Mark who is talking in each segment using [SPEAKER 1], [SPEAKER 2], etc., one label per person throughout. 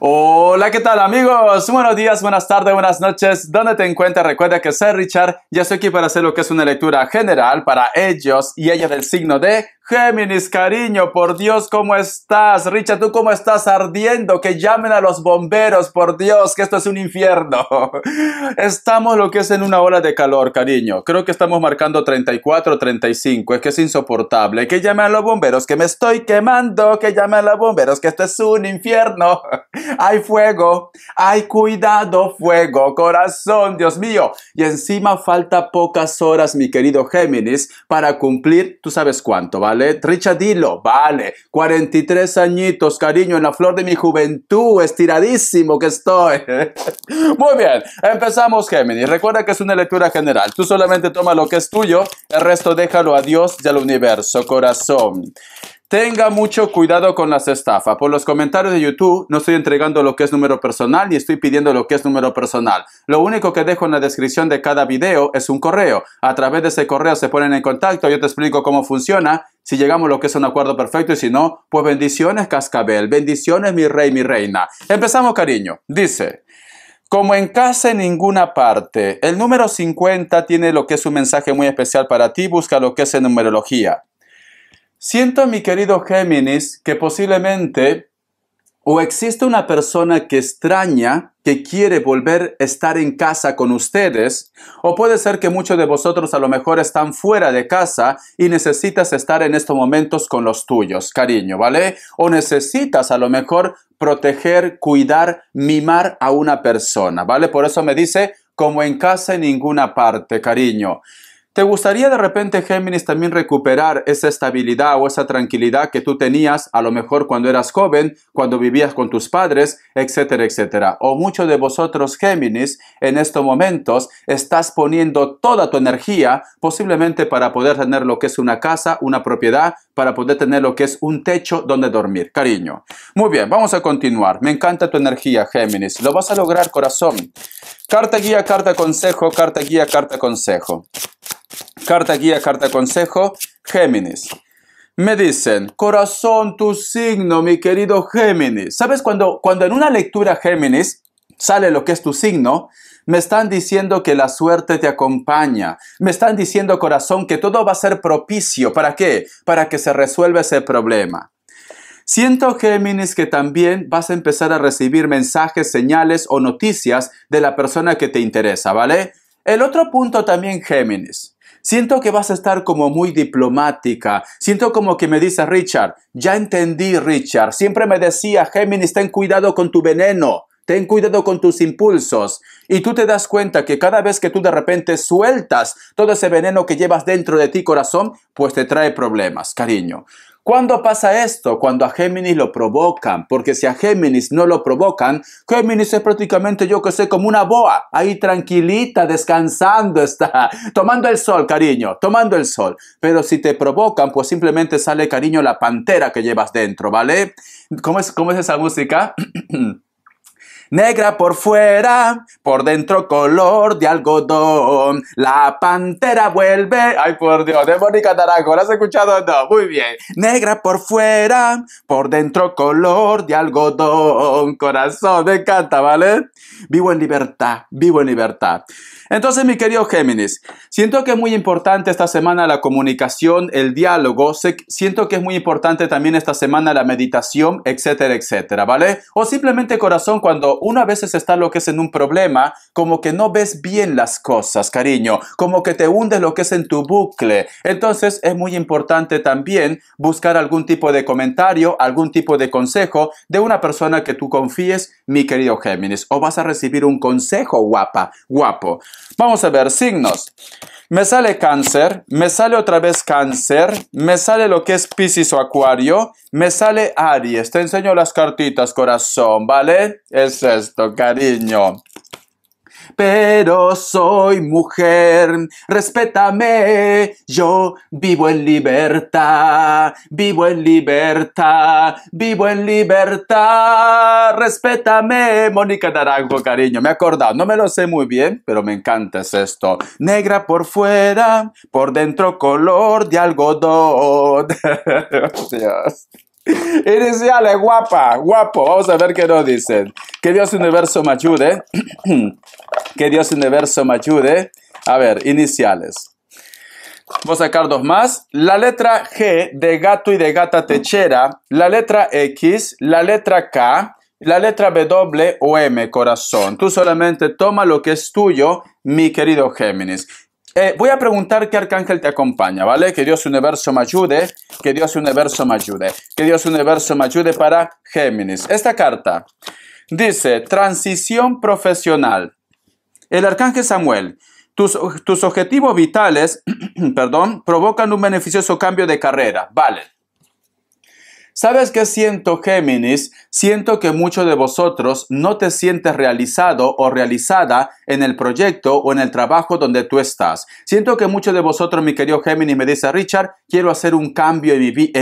[SPEAKER 1] Hola, ¿qué tal amigos? Buenos días, buenas tardes, buenas noches. ¿Dónde te encuentras? Recuerda que soy Richard y estoy aquí para hacer lo que es una lectura general para ellos y ellas del signo de Géminis, cariño, por Dios, ¿cómo estás? Richard, ¿tú cómo estás ardiendo? Que llamen a los bomberos, por Dios, que esto es un infierno. Estamos lo que es en una ola de calor, cariño. Creo que estamos marcando 34, 35. Es que es insoportable. Que llamen a los bomberos, que me estoy quemando. Que llamen a los bomberos, que esto es un infierno. Hay fuego. Hay cuidado, fuego, corazón, Dios mío. Y encima falta pocas horas, mi querido Géminis, para cumplir, tú sabes cuánto, ¿vale? vale. Dilo, vale. 43 añitos, cariño, en la flor de mi juventud, estiradísimo que estoy. Muy bien, empezamos Géminis. Recuerda que es una lectura general. Tú solamente toma lo que es tuyo, el resto déjalo a Dios y al universo, corazón. Tenga mucho cuidado con las estafas. Por los comentarios de YouTube no estoy entregando lo que es número personal y estoy pidiendo lo que es número personal. Lo único que dejo en la descripción de cada video es un correo. A través de ese correo se ponen en contacto, yo te explico cómo funciona, si llegamos a lo que es un acuerdo perfecto y si no, pues bendiciones cascabel, bendiciones mi rey, mi reina. Empezamos cariño. Dice... Como en casa en ninguna parte, el número 50 tiene lo que es un mensaje muy especial para ti, busca lo que es en numerología. Siento, mi querido Géminis, que posiblemente o existe una persona que extraña, que quiere volver a estar en casa con ustedes, o puede ser que muchos de vosotros a lo mejor están fuera de casa y necesitas estar en estos momentos con los tuyos, cariño, ¿vale? O necesitas a lo mejor proteger, cuidar, mimar a una persona, ¿vale? Por eso me dice, como en casa en ninguna parte, cariño. ¿Te gustaría de repente, Géminis, también recuperar esa estabilidad o esa tranquilidad que tú tenías a lo mejor cuando eras joven, cuando vivías con tus padres, etcétera, etcétera? O muchos de vosotros, Géminis, en estos momentos estás poniendo toda tu energía posiblemente para poder tener lo que es una casa, una propiedad, para poder tener lo que es un techo donde dormir, cariño. Muy bien, vamos a continuar. Me encanta tu energía, Géminis. Lo vas a lograr, corazón. Carta guía, carta consejo, carta guía, carta consejo. Carta guía, carta consejo, Géminis. Me dicen, corazón, tu signo, mi querido Géminis. ¿Sabes cuando, cuando en una lectura Géminis sale lo que es tu signo? Me están diciendo que la suerte te acompaña. Me están diciendo, corazón, que todo va a ser propicio. ¿Para qué? Para que se resuelva ese problema. Siento, Géminis, que también vas a empezar a recibir mensajes, señales o noticias de la persona que te interesa, ¿vale? El otro punto también, Géminis. Siento que vas a estar como muy diplomática. Siento como que me dice Richard, ya entendí Richard. Siempre me decía, Géminis, ten cuidado con tu veneno. Ten cuidado con tus impulsos. Y tú te das cuenta que cada vez que tú de repente sueltas todo ese veneno que llevas dentro de ti, corazón, pues te trae problemas, cariño. ¿Cuándo pasa esto? Cuando a Géminis lo provocan, porque si a Géminis no lo provocan, Géminis es prácticamente yo que sé como una boa, ahí tranquilita, descansando está, tomando el sol, cariño, tomando el sol. Pero si te provocan, pues simplemente sale, cariño, la pantera que llevas dentro, ¿vale? ¿Cómo es, cómo es esa música? Negra por fuera, por dentro color de algodón. La pantera vuelve. Ay, por Dios, de Mónica Naranjo, ¿lo has escuchado? No, muy bien. Negra por fuera, por dentro color de algodón. Corazón, me encanta, ¿vale? Vivo en libertad, vivo en libertad. Entonces, mi querido Géminis, siento que es muy importante esta semana la comunicación, el diálogo, siento que es muy importante también esta semana la meditación, etcétera, etcétera, ¿vale? O simplemente corazón, cuando una vez veces está lo que es en un problema, como que no ves bien las cosas, cariño, como que te hundes lo que es en tu bucle. Entonces, es muy importante también buscar algún tipo de comentario, algún tipo de consejo de una persona que tú confíes, mi querido Géminis, o vas a recibir un consejo guapa, guapo. Vamos a ver signos. Me sale cáncer, me sale otra vez cáncer, me sale lo que es Piscis o Acuario, me sale Aries. Te enseño las cartitas, corazón, ¿vale? Es esto, cariño pero soy mujer, respétame, yo vivo en libertad, vivo en libertad, vivo en libertad, respétame, Mónica Naranjo, cariño, me he acordado, no me lo sé muy bien, pero me encanta es esto, negra por fuera, por dentro color de algodón. Dios. Iniciales, guapa, guapo. Vamos a ver qué nos dicen. Que Dios universo me ayude. Que Dios universo me ayude. A ver, iniciales. Voy a sacar dos más. La letra G de gato y de gata techera. La letra X. La letra K. La letra W o M, corazón. Tú solamente toma lo que es tuyo, mi querido Géminis. Eh, voy a preguntar qué arcángel te acompaña, ¿vale? Que Dios universo me ayude, que Dios universo me ayude, que Dios universo me ayude para Géminis. Esta carta dice, transición profesional. El arcángel Samuel, tus, tus objetivos vitales, perdón, provocan un beneficioso cambio de carrera. Vale. ¿Sabes qué siento, Géminis? Siento que muchos de vosotros no te sientes realizado o realizada en el proyecto o en el trabajo donde tú estás. Siento que muchos de vosotros, mi querido Géminis, me dice, Richard, quiero hacer un cambio en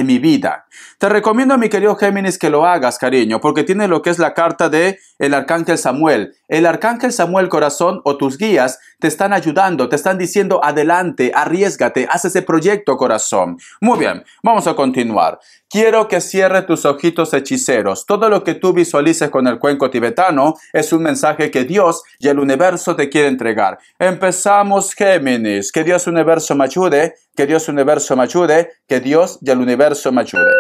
[SPEAKER 1] mi, vida. Te recomiendo, mi querido Géminis, que lo hagas, cariño, porque tiene lo que es la carta de el Arcángel Samuel. El Arcángel Samuel Corazón o tus guías te están ayudando, te están diciendo adelante, arriesgate, haz ese proyecto corazón. Muy bien, vamos a continuar. Quiero que cierre tus ojitos hechiceros. Todo lo que tú visualices con el cuenco tibetano es un mensaje que Dios y el universo te quiere entregar. Empezamos Géminis. Que Dios universo me ayude, que Dios universo me ayude, que Dios y el universo me ayude.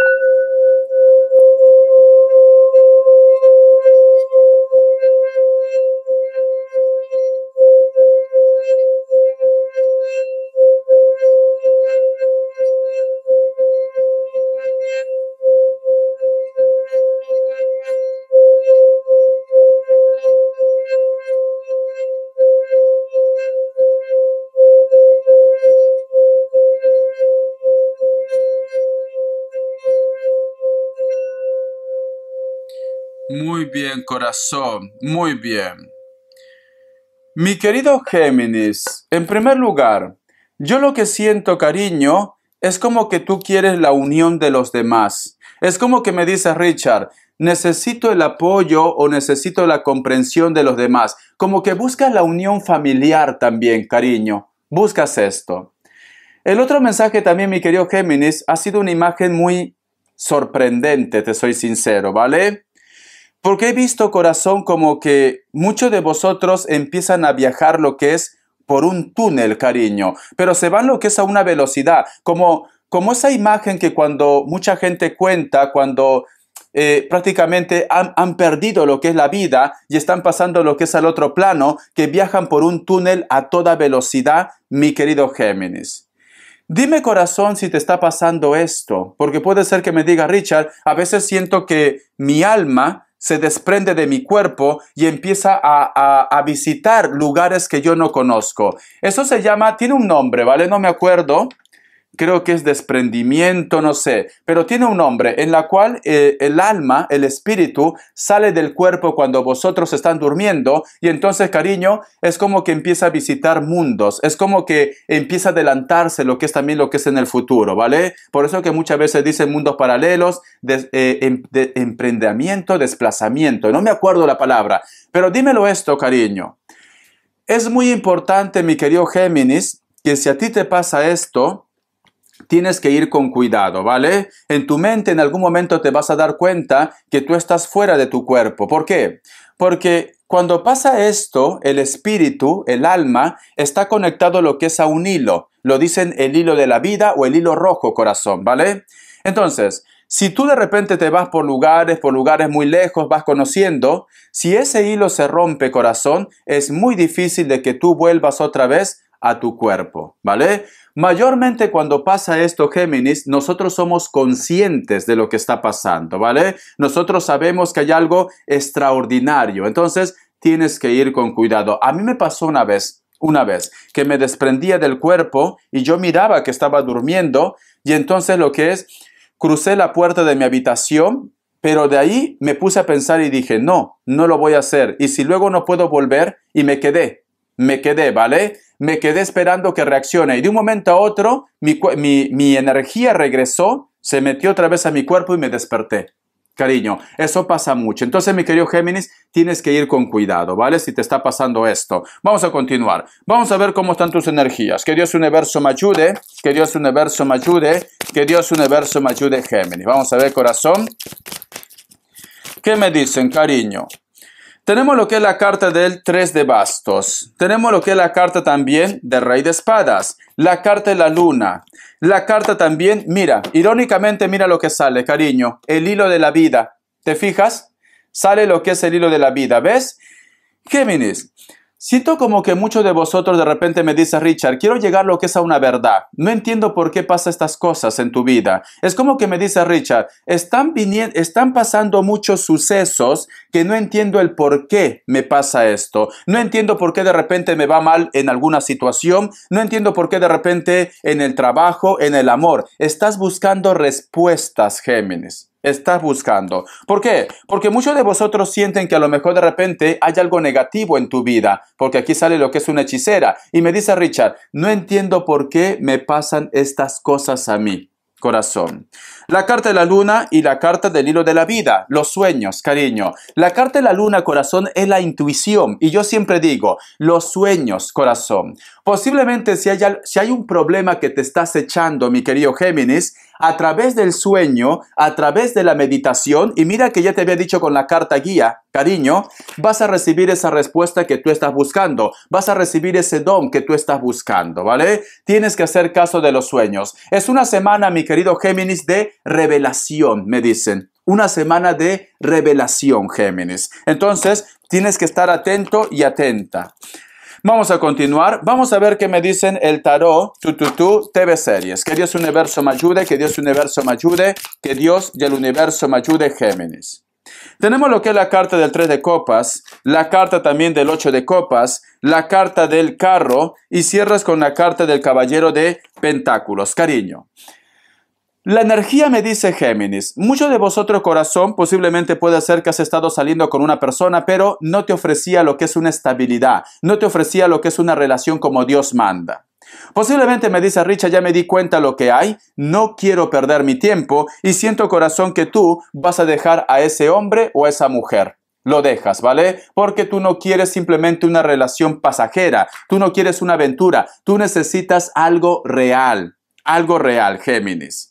[SPEAKER 1] corazón. Muy bien. Mi querido Géminis, en primer lugar, yo lo que siento, cariño, es como que tú quieres la unión de los demás. Es como que me dices, Richard, necesito el apoyo o necesito la comprensión de los demás. Como que buscas la unión familiar también, cariño. Buscas esto. El otro mensaje también, mi querido Géminis, ha sido una imagen muy sorprendente, te soy sincero, ¿vale? Porque he visto, corazón, como que muchos de vosotros empiezan a viajar lo que es por un túnel, cariño, pero se van lo que es a una velocidad, como, como esa imagen que cuando mucha gente cuenta, cuando eh, prácticamente han, han, perdido lo que es la vida y están pasando lo que es al otro plano, que viajan por un túnel a toda velocidad, mi querido Géminis. Dime corazón si te está pasando esto, porque puede ser que me diga Richard, a veces siento que mi alma se desprende de mi cuerpo y empieza a, visitar lugares que yo no conozco. Eso se llama, tiene un nombre, ¿vale? No me acuerdo, creo que es desprendimiento, no sé, pero tiene un nombre en la cual eh, el alma, el espíritu, sale del cuerpo cuando vosotros están durmiendo y entonces, cariño, es como que empieza a visitar mundos, es como que empieza a adelantarse lo que es también lo que es en el futuro, ¿vale? Por eso que muchas veces dicen mundos paralelos, eh, em, emprendimiento, desplazamiento, no me acuerdo la palabra, pero dímelo esto, cariño. Es muy importante, mi querido Géminis, que si a ti te pasa esto, tienes que ir con cuidado, ¿vale? En tu mente en algún momento te vas a dar cuenta que tú estás fuera de tu cuerpo. ¿Por qué? Porque cuando pasa esto, el espíritu, el alma, está conectado a lo que es a un hilo. Lo dicen el hilo de la vida o el hilo rojo, corazón, ¿vale? Entonces, si tú de repente te vas por lugares, por lugares muy lejos, vas conociendo, si ese hilo se rompe, corazón, es muy difícil de que tú vuelvas otra vez a tu cuerpo, ¿vale? Mayormente cuando pasa esto, Géminis, nosotros somos conscientes de lo que está pasando, ¿vale? Nosotros sabemos que hay algo extraordinario, entonces tienes que ir con cuidado. A mí me pasó una vez, una vez, que me desprendía del cuerpo y yo miraba que estaba durmiendo y entonces lo que es, crucé la puerta de mi habitación pero de ahí me puse a pensar y dije, no, no lo voy a hacer. Y si luego no puedo volver, y me quedé me quedé, ¿vale? Me quedé esperando que reaccione y de un momento a otro mi, energía regresó, se metió otra vez a mi cuerpo y me desperté. Cariño, eso pasa mucho. Entonces, mi querido Géminis, tienes que ir con cuidado, ¿vale? Si te está pasando esto. Vamos a continuar. Vamos a ver cómo están tus energías. Que Dios universo me ayude. Que Dios universo me ayude. Que Dios universo me ayude, Géminis. Vamos a ver, corazón. ¿Qué me dicen, cariño? Tenemos lo que es la carta del 3 de bastos. Tenemos lo que es la carta también de rey de espadas. La carta de la luna. La carta también, mira, irónicamente mira lo que sale, cariño. El hilo de la vida. ¿Te fijas? Sale lo que es el hilo de la vida. ¿Ves? Géminis. Siento como que muchos de vosotros de repente me dicen, Richard, quiero llegar a lo que es a una verdad. No entiendo por qué pasa estas cosas en tu vida. Es como que me dice Richard, están, están pasando muchos sucesos que no entiendo el por qué me pasa esto. No entiendo por qué de repente me va mal en alguna situación. No entiendo por qué de repente en el trabajo, en el amor. Estás buscando respuestas, Géminis estás buscando. ¿Por qué? Porque muchos de vosotros sienten que a lo mejor de repente hay algo negativo en tu vida, porque aquí sale lo que es una hechicera. Y me dice Richard, no entiendo por qué me pasan estas cosas a mí corazón. La carta de la luna y la carta del hilo de la vida, los sueños, cariño. La carta de la luna, corazón, es la intuición. Y yo siempre digo, los sueños, corazón. Posiblemente si hay, si hay un problema que te estás echando, mi querido Géminis, a través del sueño, a través de la meditación, y mira que ya te había dicho con la carta guía, cariño, vas a recibir esa respuesta que tú estás buscando, vas a recibir ese don que tú estás buscando, ¿vale? Tienes que hacer caso de los sueños. Es una semana, mi querido Géminis, de revelación, me dicen. Una semana de revelación, Géminis. Entonces, tienes que estar atento y atenta. Vamos a continuar. Vamos a ver qué me dicen el tarot, tu, tu, tu, TV series. Que Dios universo me ayude, que Dios universo me ayude, que Dios y el universo me ayude, Géminis. Tenemos lo que es la carta del 3 de copas, la carta también del 8 de copas, la carta del carro y cierras con la carta del caballero de pentáculos. Cariño, la energía me dice Géminis, mucho de vosotros corazón posiblemente puede ser que has estado saliendo con una persona, pero no te ofrecía lo que es una estabilidad, no te ofrecía lo que es una relación como Dios manda. Posiblemente me dice Richa, ya me di cuenta lo que hay, no quiero perder mi tiempo y siento corazón que tú vas a dejar a ese hombre o a esa mujer. Lo dejas, ¿vale? Porque tú no quieres simplemente una relación pasajera, tú no quieres una aventura, tú necesitas algo real, algo real, Géminis.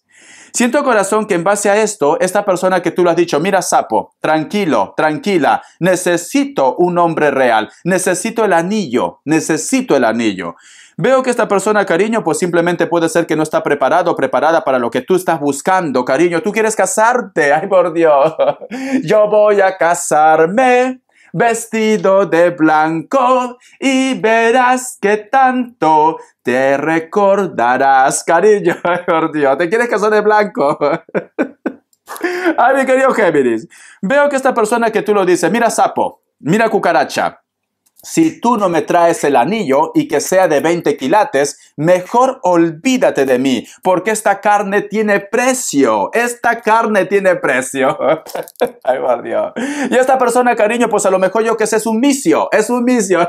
[SPEAKER 1] Siento corazón que en base a esto, esta persona que tú lo has dicho, mira sapo, tranquilo, tranquila, necesito un hombre real, necesito el anillo, necesito el anillo. Veo que esta persona, cariño, pues simplemente puede ser que no está preparado o preparada para lo que tú estás buscando, cariño. Tú quieres casarte, ay por Dios. Yo voy a casarme vestido de blanco y verás que tanto te recordarás, cariño. ¿te quieres casar de blanco? Ay, mi querido Géminis, veo que esta persona que tú lo dices, mira sapo, mira cucaracha, si tú no me traes el anillo y que sea de 20 quilates, mejor olvídate de mí, porque esta carne tiene precio, esta carne tiene precio. Ay, por Y esta persona, cariño, pues a lo mejor yo que sé, es un misio, es un misio.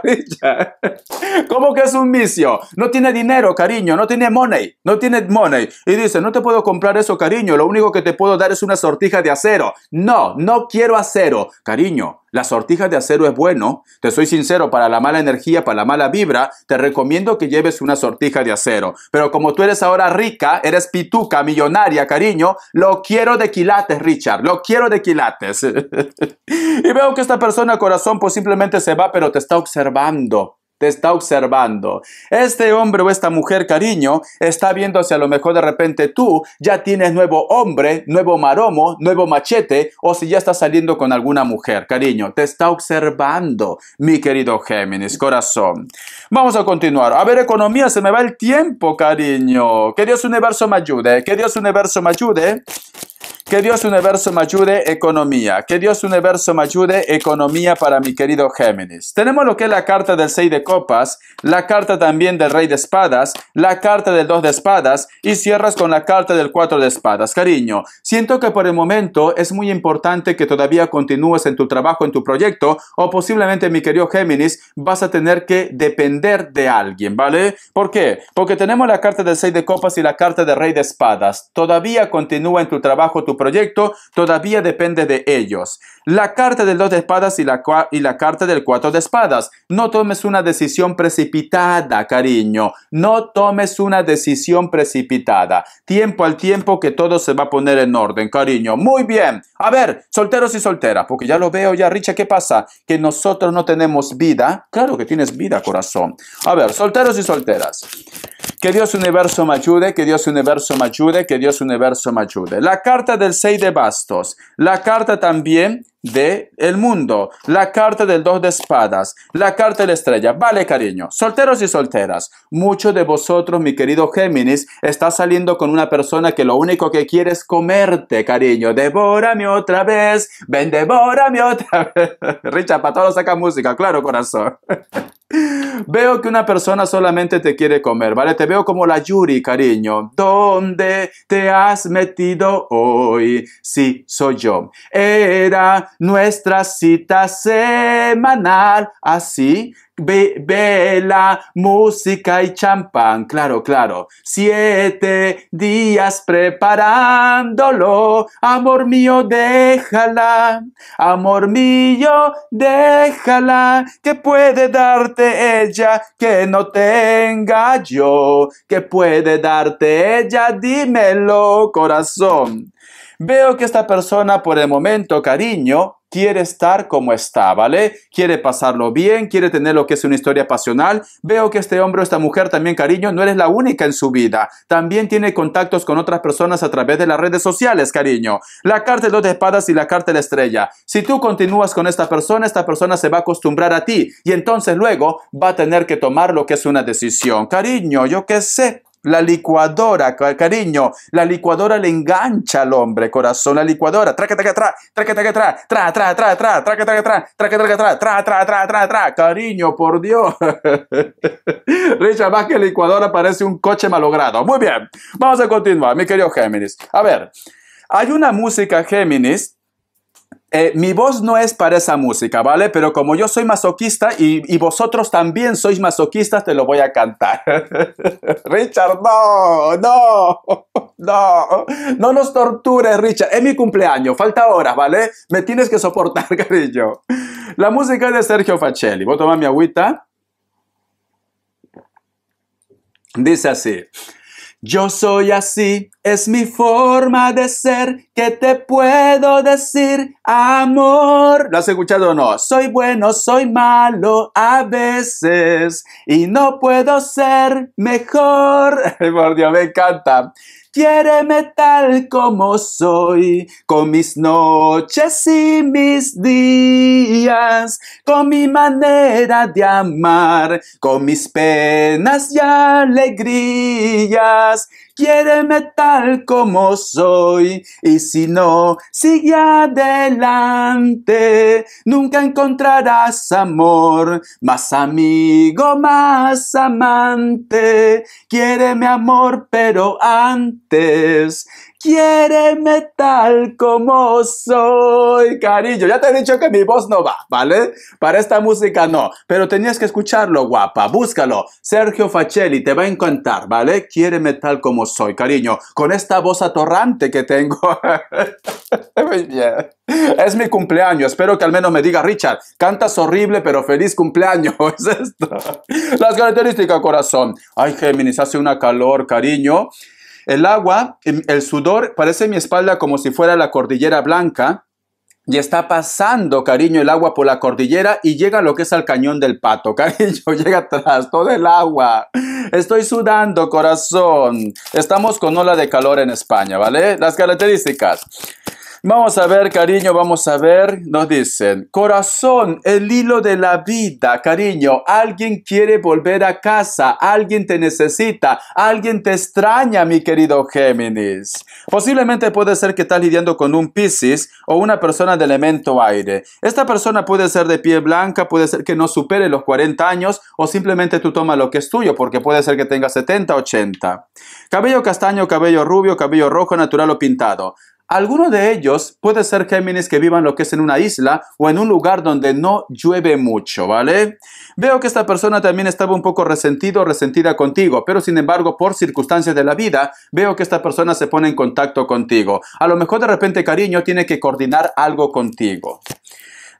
[SPEAKER 1] ¿Cómo que es un misio? No tiene dinero, cariño, no tiene money, no tiene money. Y dice, no te puedo comprar eso, cariño, lo único que te puedo dar es una sortija de acero. No, no quiero acero, cariño la sortija de acero es bueno. Te soy sincero, para la mala energía, para la mala vibra, te recomiendo que lleves una sortija de acero. Pero como tú eres ahora rica, eres pituca, millonaria, cariño, lo quiero de quilates, Richard. Lo quiero de quilates. y veo que esta persona, corazón, pues simplemente se va, pero te está observando te está observando. Este hombre o esta mujer, cariño, está viéndose a lo mejor de repente tú ya tienes nuevo hombre, nuevo maromo, nuevo machete, o si ya estás saliendo con alguna mujer, cariño, te está observando, mi querido Géminis, corazón. Vamos a continuar. A ver, economía, se me va el tiempo, cariño. Que Dios universo me ayude, que Dios universo me ayude. Que Dios Universo me ayude, economía. Que Dios Universo me ayude, economía para mi querido Géminis. Tenemos lo que es la carta del 6 de copas, la carta también del Rey de Espadas, la carta del 2 de Espadas y cierras con la carta del 4 de Espadas. Cariño, siento que por el momento es muy importante que todavía continúes en tu trabajo, en tu proyecto o posiblemente, mi querido Géminis, vas a tener que depender de alguien, ¿vale? ¿Por qué? Porque tenemos la carta del 6 de copas y la carta del Rey de Espadas. Todavía continúa en tu trabajo, tu proyecto proyecto todavía depende de ellos. La carta del dos de espadas y la, y la carta del cuatro de espadas. No tomes una decisión precipitada, cariño. No tomes una decisión precipitada. Tiempo al tiempo que todo se va a poner en orden, cariño. Muy bien. A ver, solteros y solteras, porque ya lo veo ya, Richa, ¿qué pasa? Que nosotros no tenemos vida. Claro que tienes vida, corazón. A ver, solteros y solteras. Que Dios universo me ayude, que Dios universo me ayude, que Dios universo me ayude. La carta del 6 de bastos, la carta también de el mundo, la carta del dos de espadas, la carta de la estrella. Vale, cariño, solteros y solteras, muchos de vosotros, mi querido Géminis, está saliendo con una persona que lo único que quiere es comerte, cariño. Devórame otra vez, ven, devórame otra vez. Richard, para todos saca música, claro, corazón. Veo que una persona solamente te quiere comer, ¿vale? Te veo como la Yuri, cariño. ¿Dónde te has metido hoy? Sí, soy yo. Era nuestra cita semanal. Así ¿Ah, Vela, música y champán, claro, claro. Siete días preparándolo, amor mío, déjala, amor mío, déjala, ¿Qué puede darte ella que no tenga yo, ¿Qué puede darte ella, dímelo, corazón. Veo que esta persona por el momento, cariño, quiere estar como está, ¿vale? Quiere pasarlo bien, quiere tener lo que es una historia pasional. Veo que este hombre o esta mujer también, cariño, no eres la única en su vida. También tiene contactos con otras personas a través de las redes sociales, cariño. La carta de dos espadas y la carta de la estrella. Si tú continúas con esta persona, esta persona se va a acostumbrar a ti y entonces luego va a tener que tomar lo que es una decisión. Cariño, yo qué sé. La licuadora, cariño, la licuadora le engancha al hombre, corazón, la licuadora, traca, traca, tra, traca, traca, tra, tra, tra, tra, tra, traca, traca, tra, traca, traca, tra, tra, cariño, por Dios. Richard, más que licuadora parece un coche malogrado. Muy bien, vamos a continuar, mi querido Géminis. A ver, hay una música Géminis eh, mi voz no es para esa música, ¿vale? Pero como yo soy masoquista y, y vosotros también sois masoquistas, te lo voy a cantar. Richard, no, no, no, no nos tortures, Richard. Es mi cumpleaños, falta horas, ¿vale? Me tienes que soportar, cariño. La música es de Sergio Facelli. Voy a tomar mi agüita. Dice así. Yo soy así, es mi forma de ser, que te puedo decir, amor. ¿Lo has escuchado o no? Soy bueno, soy malo a veces y no puedo ser mejor. Por Dios, me encanta. Quiéreme tal como soy, con mis noches y mis días, con mi manera de amar, con mis penas y alegrías. Quiéreme tal como soy y si no, sigue adelante. Nunca encontrarás amor, más amigo, más amante. Quiéreme amor, pero antes Quiere metal como soy, cariño. Ya te he dicho que mi voz no va, ¿vale? Para esta música no, pero tenías que escucharlo, guapa. Búscalo. Sergio Facelli te va a encantar, ¿vale? Quiere metal como soy, cariño. Con esta voz atorrante que tengo. Es mi cumpleaños, espero que al menos me diga Richard, cantas horrible pero feliz cumpleaños, es esto. Las características corazón. Ay Géminis, hace una calor, cariño. El agua, el sudor, parece mi espalda como si fuera la cordillera blanca. Y está pasando, cariño, el agua por la cordillera y llega lo que es al cañón del pato, cariño, llega atrás, todo el agua. Estoy sudando, corazón. Estamos con ola de calor en España, ¿vale? Las características. Vamos a ver, cariño, vamos a ver. Nos dicen, corazón, el hilo de la vida, cariño. Alguien quiere volver a casa, alguien te necesita, alguien te extraña, mi querido Géminis. Posiblemente puede ser que estás lidiando con un Piscis o una persona de elemento aire. Esta persona puede ser de piel blanca, puede ser que no supere los 40 años o simplemente tú tomas lo que es tuyo, porque puede ser que tenga 70, 80. Cabello castaño, cabello rubio, cabello rojo, natural o pintado. Alguno de ellos puede ser Géminis que vivan lo que es en una isla o en un lugar donde no llueve mucho, ¿vale? Veo que esta persona también estaba un poco resentido o resentida contigo, pero sin embargo, por circunstancias de la vida, veo que esta persona se pone en contacto contigo. A lo mejor de repente, cariño, tiene que coordinar algo contigo.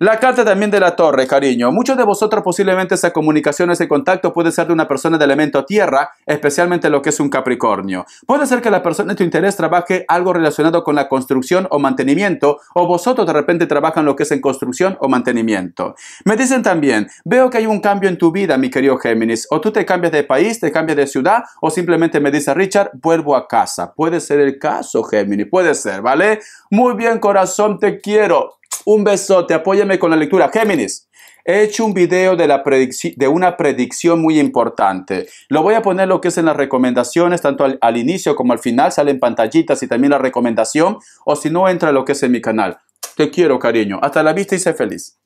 [SPEAKER 1] La carta también de la torre, cariño. Muchos de vosotros posiblemente esa comunicación, ese contacto puede ser de una persona de elemento tierra, especialmente lo que es un Capricornio. Puede ser que la persona de tu interés trabaje algo relacionado con la construcción o mantenimiento, o vosotros de repente trabajan lo que es en construcción o mantenimiento. Me dicen también, veo que hay un cambio en tu vida, mi querido Géminis, o tú te cambias de país, te cambias de ciudad, o simplemente me dice Richard, vuelvo a casa. Puede ser el caso, Géminis, puede ser, ¿vale? Muy bien, corazón, te quiero. Un besote, apóyame con la lectura. Géminis, he hecho un video de, la de una predicción muy importante. Lo voy a poner lo que es en las recomendaciones, tanto al inicio como al final, salen pantallitas y también la recomendación, o si no, entra lo que es en mi canal. Te quiero, cariño. Hasta la vista y sé feliz.